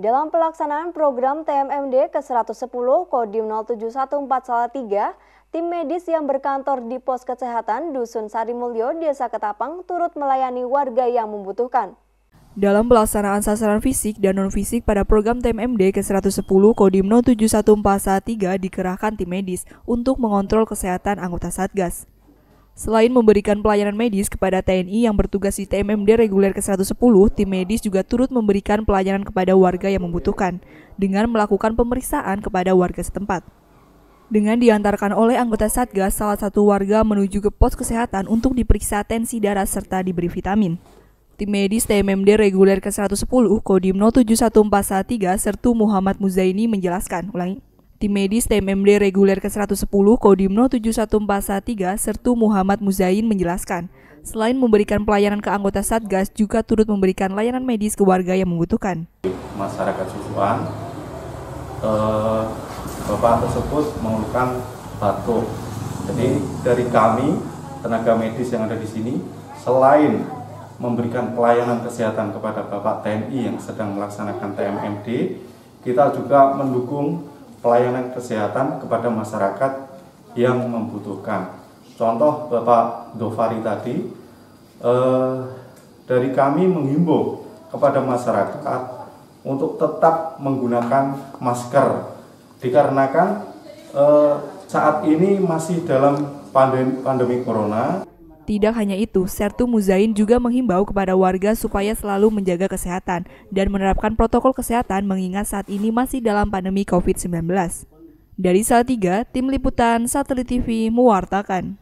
Dalam pelaksanaan program TMMD ke-110 Kodim Salatiga, tim medis yang berkantor di Pos Kesehatan Dusun Sari Sarimulyo, Desa Ketapang turut melayani warga yang membutuhkan. Dalam pelaksanaan sasaran fisik dan non-fisik pada program TMMD ke-110 0714 Salatiga dikerahkan tim medis untuk mengontrol kesehatan anggota Satgas. Selain memberikan pelayanan medis kepada TNI yang bertugas di TMMD reguler ke-110, tim medis juga turut memberikan pelayanan kepada warga yang membutuhkan dengan melakukan pemeriksaan kepada warga setempat. Dengan diantarkan oleh anggota Satgas, salah satu warga menuju ke pos kesehatan untuk diperiksa tensi darah serta diberi vitamin. Tim medis TMMD reguler ke-110 Kodim 71413 Sertu Muhammad Muzaini menjelaskan, ulangi, Tim medis TMMD reguler ke-110 Kodimno 71413 Sertu Muhammad Muzain menjelaskan, selain memberikan pelayanan ke anggota Satgas, juga turut memberikan layanan medis ke warga yang membutuhkan. Masyarakat Susuan, eh, Bapak tersebut mengeluhkan batuk. Jadi dari kami, tenaga medis yang ada di sini, selain memberikan pelayanan kesehatan kepada Bapak TNI yang sedang melaksanakan TMMD, kita juga mendukung pelayanan kesehatan kepada masyarakat yang membutuhkan. Contoh Bapak Dovari tadi, eh, dari kami menghimbau kepada masyarakat untuk tetap menggunakan masker dikarenakan eh, saat ini masih dalam pandemi, pandemi corona. Tidak hanya itu, Sertu Muzain juga menghimbau kepada warga supaya selalu menjaga kesehatan dan menerapkan protokol kesehatan mengingat saat ini masih dalam pandemi COVID-19. Dari Salatiga, Tim Liputan Satelit TV mewartakan.